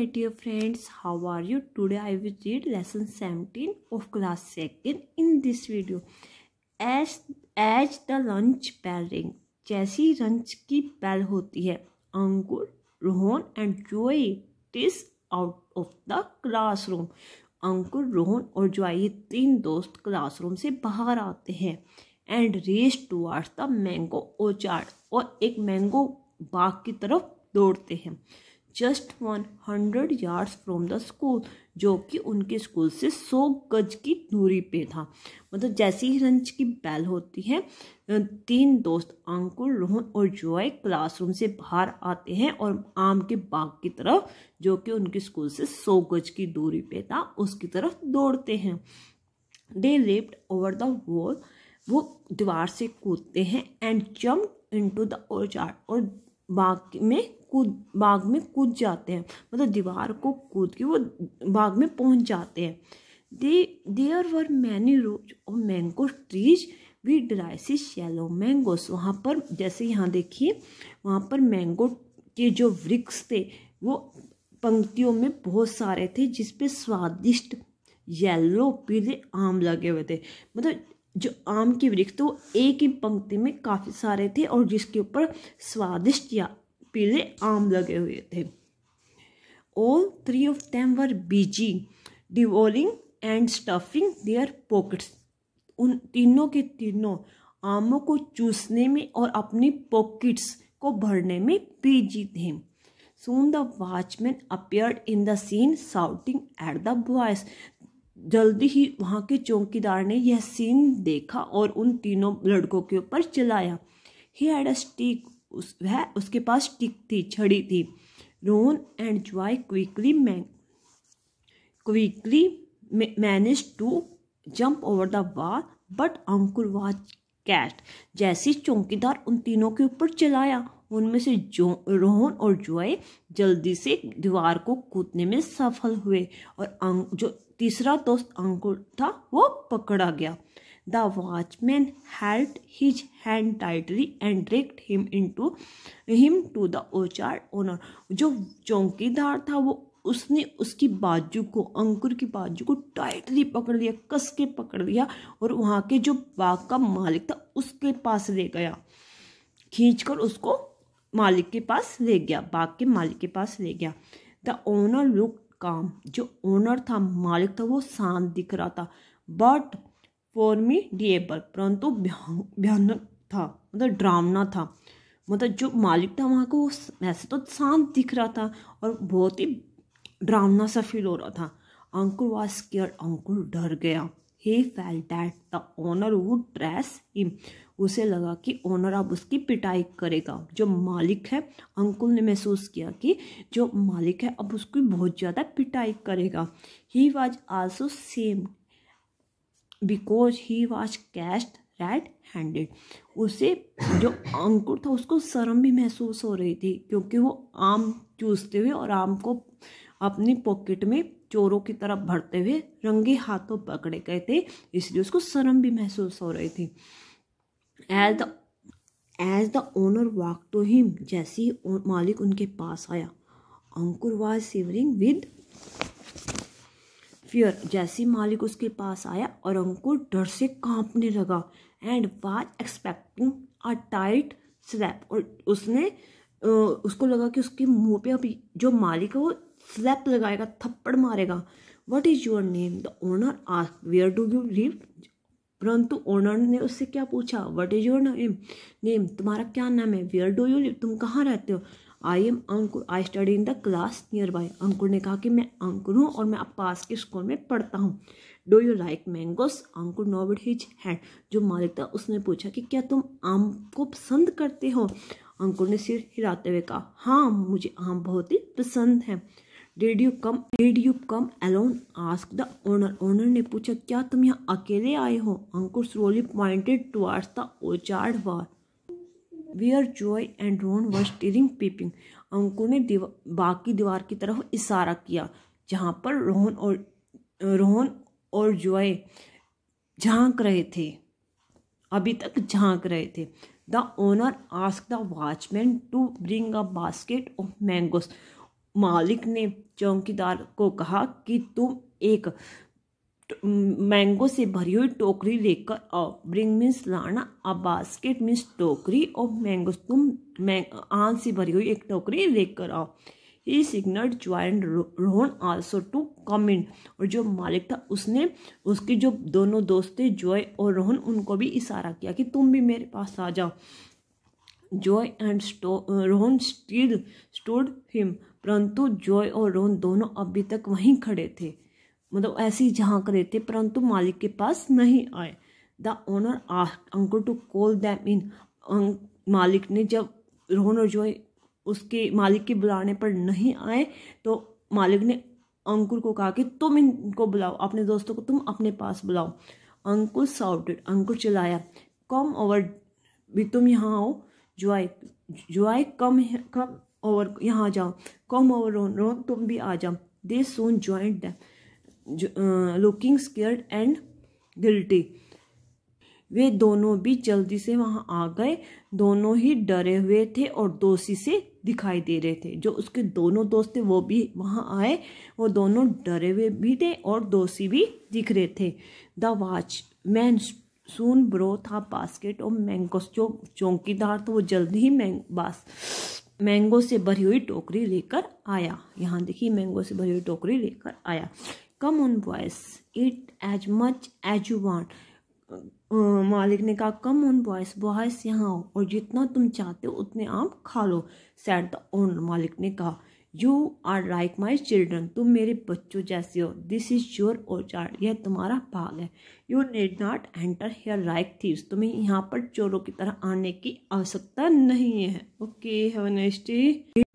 my dear friends, how are you? Today I will read lesson 17 of class 2nd in this video. As as the lunch bell ring, jaisi lunch ki bell hoti hai Ankur, rohan and joy this out of the classroom. अंकुर, रोहन और जोई teen dost classroom se bahar aate hain and race towards the mango orchard aur ek mango बाग ki taraf दौड़ते hain just one hundred yards from the school जो कि उनके school से सौ गज की दूरी पे था मतलब जैसे ही रंच की बैल होती है तीन दोस्त अंकुर रोहन और जॉय क्लासरूम से बाहर आते हैं और आम के बाग की तरफ जो कि उनके स्कूल से सौ गज की दूरी पे था उसकी तरफ दौड़ते हैं they leapt over the wall वो दीवार से कूदते हैं and jump in the orchard और बाग में कूद बाग में कूद जाते हैं मतलब दीवार को कूद के वो बाग में पहुंच जाते हैं दे देयर वर मैनी रोज और मैंगो ट्रीज वी ड्राइसिस शेलो मैंगोस वहाँ पर जैसे यहाँ देखिए वहाँ पर मैंगो के जो वृक्ष थे वो पंक्तियों में बहुत सारे थे जिसपे स्वादिष्ट येलो पीले आम लगे हुए थे मतलब जो आम के वृक्ष थे वो एक ही पंक्ति में काफ़ी सारे थे और जिसके ऊपर स्वादिष्ट या पीले आम लगे हुए थे all three of them were busy devouring and stuffing their pockets उन तीनों के तीनों आमों को चूसने में और अपनी पॉकेट्स को भरने में बिजी थे soon the watchman appeared in the scene shouting at the boys जल्दी ही वहाँ के चौकीदार ने यह सीन देखा और उन तीनों लड़कों के ऊपर चलाया ही हैड अ स्टिक उस वह उसके पास टिक थी छड़ी थी रोन एंड जॉय क्विकली मैं quickly manage to jump over the wall but Ankur was caught जैसे चौकीदार उन तीनों के ऊपर चलाया उनमें से जो रोहन और जॉय जल्दी से दीवार को कूदने में सफल हुए और जो तीसरा दोस्त अंकुर था वो पकड़ा गया watchman watchman his hand hand and and him in to him to the orchard owner जो चौकीदार था वो उसने उसकी बाजू को अंकुर की बाजू को टाइटली पकड़ लिया कस के पकड़ लिया और वहाँ के जो बाग का मालिक था उसके पास ले गया खींचकर उसको मालिक के पास ले गया बाग के मालिक के पास ले गया द ओनर लुक काम जो ओनर था मालिक था वो शांत दिख रहा था बट फॉर्मिडिएबल परंतु भयानक था मतलब ड्रामना था मतलब जो मालिक था वहाँ को वो वैसे तो शांत दिख रहा था और बहुत ही ड्रामना सा फील हो रहा था अंकुर वॉज केयर अंकुर डर गया he felt that the owner would thrash him उसे लगा कि ओनर अब उसकी पिटाई करेगा जो मालिक है अंकुल ने महसूस किया कि जो मालिक है अब उसकी बहुत ज़्यादा पिटाई करेगा he was also same because he was caught red handed उसे जो अंकुर था उसको शर्म भी महसूस हो रही थी क्योंकि वो आम चूसते हुए और आम को अपनी पॉकेट में चोरों की तरफ भरते हुए रंगे हाथों पकड़े गए थे इसलिए उसको शर्म भी महसूस हो रही थी as the as the owner walk to him जैसे ही मालिक उनके पास आया Ankur was shivering with fear जैसे मालिक उसके पास आया और अंकुर डर से कांपने लगा and was expecting a tight slap और उसने उसको लगा कि उसके मुंह पे अभी जो मालिक है वो स्लैप लगाएगा थप्पड़ मारेगा what is your name the owner ask where do you live परंतु ओनर ने उससे क्या पूछा what is your name name तुम्हारा क्या नाम है वेयर डू यू लिव तुम कहाँ रहते हो I am Ankur I study in the class nearby Ankur ने कहा कि मैं अंकुर हूँ और मैं अब पास के स्कूल में पढ़ता हूँ do you like mangoes Ankur nodded his hand जो मालिक था उसने पूछा कि क्या तुम आम को पसंद करते हो अंकुर ने सिर हिलाते हुए कहा हाँ मुझे आम बहुत ही पसंद है did you come did you come alone ask the owner owner ने पूछा क्या तुम यहाँ अकेले आए हो Ankur slowly pointed towards the orchard wall where Joy and Ron were staring peeping Ankur ने दीवा बाकी दीवार की तरफ इशारा किया जहाँ पर रोहन और रोहन और जॉय झांक रहे थे अभी तक झांक रहे थे the owner ask the watchman to bring a basket of mangoes मालिक ने चौकीदार को कहा कि तुम एक मैंगो से भरी हुई टोकरी लेकर आओ ब्रिंग मीन्स लाना अ बास्केट मीन्स टोकरी और मैंगो तुम मैंग से भरी हुई एक टोकरी लेकर आओ he signal join Rohan also to come in और जो मालिक था उसने उसके जो दोनों दोस्त थे जॉय और रोहन उनको भी इशारा किया कि तुम भी मेरे पास आ जाओ Joy and Rohan still stood him परंतु जॉय और रोहन दोनों अभी तक वहीं खड़े थे मतलब ऐसे ही झांक रहे थे परंतु मालिक के पास नहीं आए the owner ask uncle to call them in um, मालिक ने जब रोहन और है उसके मालिक के बुलाने पर नहीं आए तो मालिक ने अंकुर को कहा कि तुम इनको बुलाओ अपने दोस्तों को तुम अपने पास बुलाओ अंकुर साउटेड अंकुर चिल्लाया कम ओवर भी तुम यहाँ आओ जो आए कम कम ओवर यहाँ जाओ कम ओवर रोन रोन तुम भी आ जाओ they soon joined them looking scared and guilty वे दोनों भी जल्दी से वहां आ गए दोनों ही डरे हुए थे और दोषी से दिखाई दे रहे थे जो उसके दोनों दोस्त थे वो भी वहां आए वो दोनों डरे हुए भी थे और दोषी भी दिख रहे थे the watchman soon brought था बास्केट और मैंगोस जो चौकीदार था वो जल्दी ही मैंग बास मैंगो से भरी हुई टोकरी लेकर आया यहाँ देखिए मैंगो से भरी हुई टोकरी लेकर आया come on boys eat as much as you want मालिक ने कहा कम ऑन बॉयस बॉयस यहाँ आओ और जितना तुम चाहते हो उतने आप खा लो सैड द ओनर मालिक ने कहा you are like my children तुम मेरे बच्चों जैसे हो दिस इज योर ओचार यह तुम्हारा भाग है you need not enter here like thieves तुम्हें यहाँ पर चोरों की तरह आने की आवश्यकता नहीं है ओके हैव नेक्स्ट